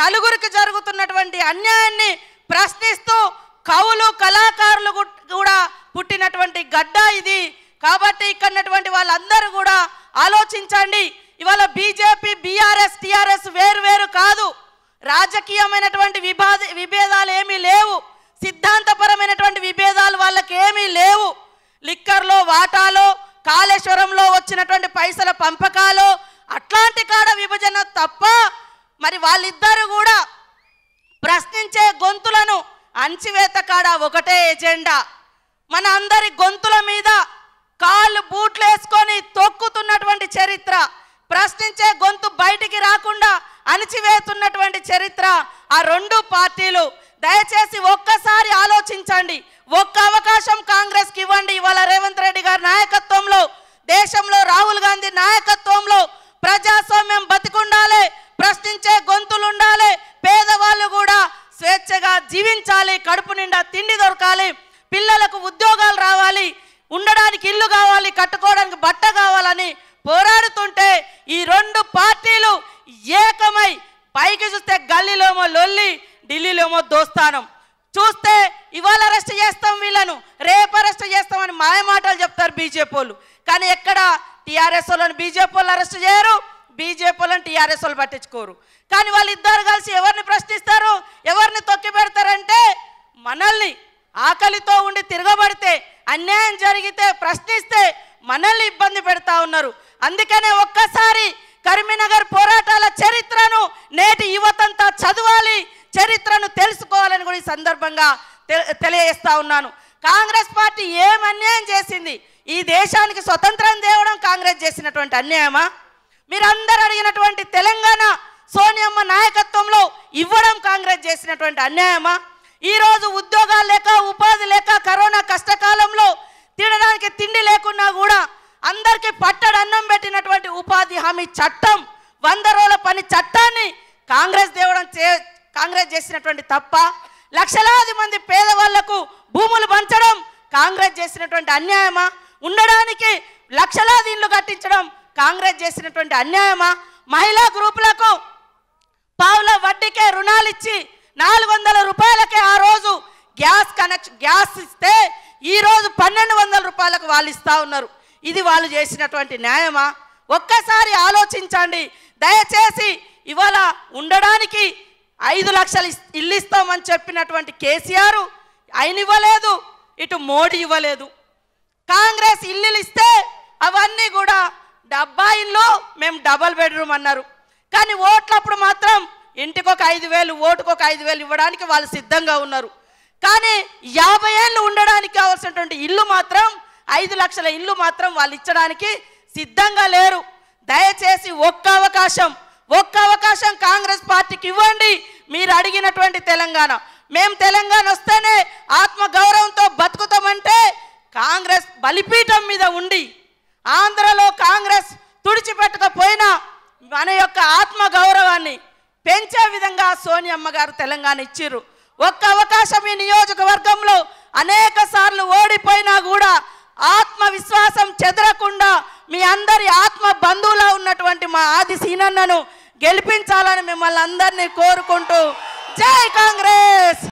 నలుగురికి జరుగుతున్నటువంటి అన్యాయాన్ని ప్రశ్నిస్తూ కవులు కళాకారులు కూడా పుట్టినటువంటి గడ్డ ఇది కాబట్టి ఇక్కడ వాళ్ళందరూ కూడా ఆలోచించండి ఇవాళ బీజేపీ బీఆర్ఎస్ టీఆర్ఎస్ వేరు వేరు కాదు రాజకీయమైనటువంటి విభాద విభేదాలు ఏమీ లేవు సిద్ధాంతపరమైనటువంటి విభేదాలు వాళ్ళకి ఏమీ లేవు లిక్కర్లో వాటాలో కాళేశ్వరంలో వచ్చినటువంటి పైసల పంపకాలు అట్లాంటి కాడ విభజన తప్ప మరి వాళ్ళిద్దరు కూడా ప్రశ్నించే గొంతులను అంచివేత కాడ ఒకటే ఎజెండా మన అందరి గొంతుల మీద కాళ్ళు బూట్లు వేసుకొని తొక్కుతున్నటువంటి చరిత్ర ప్రశ్నించే గొంతు బయటికి రాకుండా అణిచివేస్తున్నటువంటి చరిత్ర ఆ రెండు పార్టీలు దయచేసి ఒక్కసారి ఆలోచించండి ఒక్క అవకాశం కాంగ్రెస్కి ఇవ్వండి ఇవాళ రేవంత్ రెడ్డి గారి నాయకత్వంలో దేశంలో రాహుల్ గాంధీ నాయకత్వంలో ప్రజా తిండి దొరకాలి పిల్లలకు ఉద్యోగాలు రావాలి ఉండడానికి ఇల్లు కావాలి కట్టుకోవడానికి బట్ట కావాలని పోరాడుతుంటే ఈ రెండు పార్టీలు ఏకమై పైకి చూస్తే గల్లీలోమో లొల్లి ఢిల్లీలోమో దోస్తానం చూస్తే ఇవాళ అరెస్ట్ చేస్తాం వీళ్ళను రేపు అరెస్ట్ చేస్తామని మాయమాటలు చెప్తారు బీజేపీ వాళ్ళు కానీ ఎక్కడ టీఆర్ఎస్ వాళ్ళని బీజేపీ వాళ్ళు అరెస్ట్ చేయరు బీజేపీ వాళ్ళని టీఆర్ఎస్ వాళ్ళు పట్టించుకోరు కానీ వాళ్ళిద్దరు కలిసి ఎవరిని ప్రశ్నిస్తారు ఎవరిని తొక్కి పెడతారు ఆకలితో ఉండి తిరగబడితే అన్యాయం జరిగితే ప్రశ్నిస్తే మనల్ని ఇబ్బంది పెడతా ఉన్నారు అందుకనే ఒక్కసారి కరీంనగర్ పోరాటాల చరిత్రను నేటి యువతంతా చదవాలి చరిత్రను తెలుసుకోవాలని కూడా ఈ సందర్భంగా తెలియజేస్తా ఉన్నాను కాంగ్రెస్ పార్టీ ఏం అన్యాయం చేసింది ఈ దేశానికి స్వతంత్రం దేవడం కాంగ్రెస్ చేసినటువంటి అన్యాయమా మీరందరూ అడిగినటువంటి తెలంగాణ సోనియమ్మ నాయకత్వంలో ఇవ్వడం కాంగ్రెస్ చేసినటువంటి అన్యాయమా ఈరోజు ఉద్యోగాలు లేక ఉపాధి లేక కరోనా కష్టకాలంలో తినడానికి తిండి లేకున్నా కూడా అందరికీ పట్టడు అన్నం పెట్టినటువంటి ఉపాధి హామీ చట్టం వంద రోజుల పని చట్టాన్ని కాంగ్రెస్ దేవడం చే కాంగ్రెస్ చేసినటువంటి తప్ప లక్షలాది మంది పేదవాళ్లకు భూములు పంచడం కాంగ్రెస్ చేసినటువంటి అన్యాయమా ఉండడానికి లక్షలాది ఇండ్లు కట్టించడం కాంగ్రెస్ చేసినటువంటి అన్యాయమా మహిళా గ్రూపులకు పావుల వడ్డీకే రుణాలిచ్చి నాలుగు వందల రూపాయలకే ఆ రోజు గ్యాస్ కనెక్షన్ గ్యాస్ ఇస్తే ఈరోజు పన్నెండు వందల రూపాయలకు వాళ్ళు ఇస్తూ ఉన్నారు ఇది వాళ్ళు చేసినటువంటి న్యాయమా ఒక్కసారి ఆలోచించండి దయచేసి ఇవాళ ఉండడానికి ఐదు లక్షలు ఇల్లు ఇస్తామని చెప్పినటువంటి కేసీఆర్ ఆయన ఇవ్వలేదు ఇటు మోడీ ఇవ్వలేదు కాంగ్రెస్ ఇల్లు ఇస్తే అవన్నీ కూడా డబ్బాయిల్లో మేము డబల్ బెడ్రూమ్ అన్నారు కానీ ఓట్లప్పుడు మాత్రం ఇంటికొక ఐదు వేలు ఓటుకొక ఐదు వేలు ఇవ్వడానికి వాళ్ళు సిద్ధంగా ఉన్నారు కానీ యాభై ఏళ్ళు ఉండడానికి కావాల్సినటువంటి ఇల్లు మాత్రం ఐదు లక్షల ఇల్లు మాత్రం వాళ్ళు ఇచ్చడానికి సిద్ధంగా లేరు దయచేసి ఒక్క అవకాశం ఒక్క అవకాశం కాంగ్రెస్ పార్టీకి ఇవ్వండి మీరు అడిగినటువంటి తెలంగాణ మేము తెలంగాణ వస్తేనే ఆత్మ గౌరవంతో బతుకుతామంటే కాంగ్రెస్ బలిపీఠం మీద ఉండి ఆంధ్రలో కాంగ్రెస్ తుడిచిపెట్టకపోయినా మన యొక్క ఆత్మ గౌరవాన్ని పెంచే విధంగా సోని అమ్మగారు తెలంగాణ ఇచ్చిర్రు ఒక్క అవకాశం ఈ నియోజకవర్గంలో అనేక సార్లు ఓడిపోయినా కూడా ఆత్మవిశ్వాసం చెదరకుండా మీ అందరి ఆత్మ బంధువులా ఉన్నటువంటి మా ఆది సీనన్నను గెలిపించాలని మిమ్మల్ని అందరినీ కోరుకుంటూ జై కాంగ్రెస్